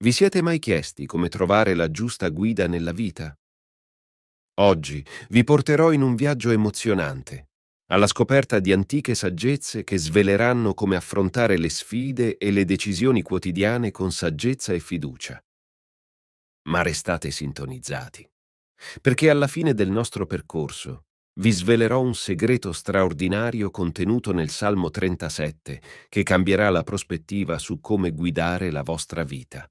Vi siete mai chiesti come trovare la giusta guida nella vita? Oggi vi porterò in un viaggio emozionante, alla scoperta di antiche saggezze che sveleranno come affrontare le sfide e le decisioni quotidiane con saggezza e fiducia. Ma restate sintonizzati, perché alla fine del nostro percorso vi svelerò un segreto straordinario contenuto nel Salmo 37 che cambierà la prospettiva su come guidare la vostra vita.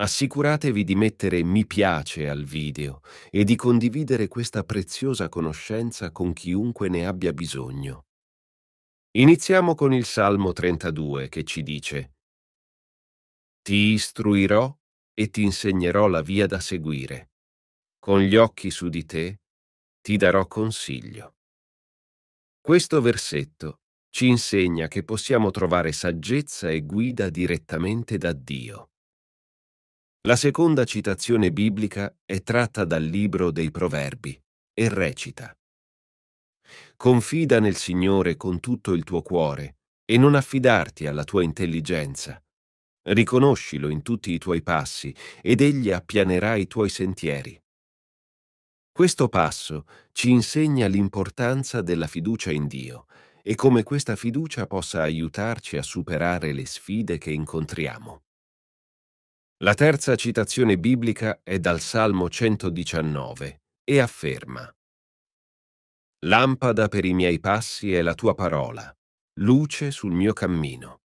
Assicuratevi di mettere mi piace al video e di condividere questa preziosa conoscenza con chiunque ne abbia bisogno. Iniziamo con il Salmo 32 che ci dice Ti istruirò e ti insegnerò la via da seguire. Con gli occhi su di te ti darò consiglio. Questo versetto ci insegna che possiamo trovare saggezza e guida direttamente da Dio. La seconda citazione biblica è tratta dal libro dei Proverbi e recita Confida nel Signore con tutto il tuo cuore e non affidarti alla tua intelligenza. Riconoscilo in tutti i tuoi passi ed egli appianerà i tuoi sentieri. Questo passo ci insegna l'importanza della fiducia in Dio e come questa fiducia possa aiutarci a superare le sfide che incontriamo. La terza citazione biblica è dal Salmo 119 e afferma Lampada per i miei passi è la tua parola, luce sul mio cammino.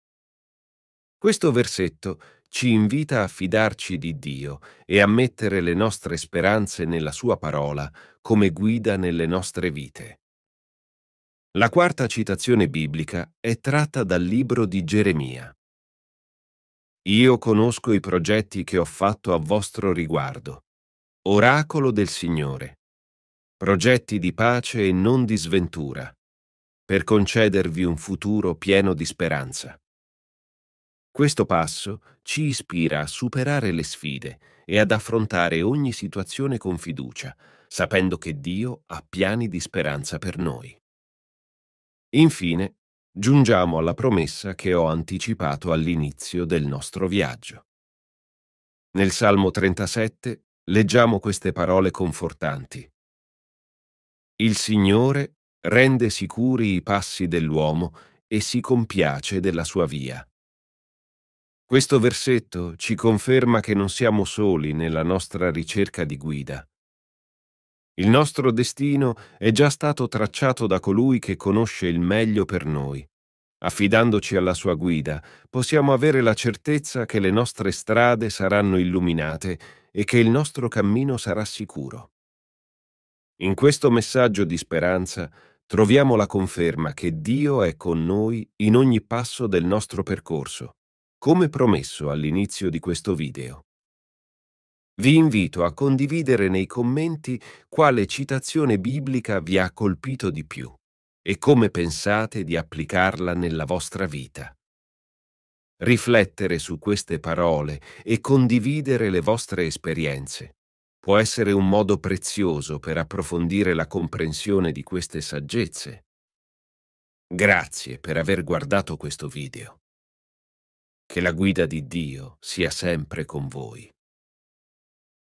Questo versetto ci invita a fidarci di Dio e a mettere le nostre speranze nella Sua parola come guida nelle nostre vite. La quarta citazione biblica è tratta dal libro di Geremia. Io conosco i progetti che ho fatto a vostro riguardo. Oracolo del Signore. Progetti di pace e non di sventura, per concedervi un futuro pieno di speranza. Questo passo ci ispira a superare le sfide e ad affrontare ogni situazione con fiducia, sapendo che Dio ha piani di speranza per noi. Infine, giungiamo alla promessa che ho anticipato all'inizio del nostro viaggio. Nel Salmo 37 leggiamo queste parole confortanti. Il Signore rende sicuri i passi dell'uomo e si compiace della sua via. Questo versetto ci conferma che non siamo soli nella nostra ricerca di guida, il nostro destino è già stato tracciato da colui che conosce il meglio per noi. Affidandoci alla sua guida, possiamo avere la certezza che le nostre strade saranno illuminate e che il nostro cammino sarà sicuro. In questo messaggio di speranza troviamo la conferma che Dio è con noi in ogni passo del nostro percorso, come promesso all'inizio di questo video. Vi invito a condividere nei commenti quale citazione biblica vi ha colpito di più e come pensate di applicarla nella vostra vita. Riflettere su queste parole e condividere le vostre esperienze può essere un modo prezioso per approfondire la comprensione di queste saggezze. Grazie per aver guardato questo video. Che la guida di Dio sia sempre con voi.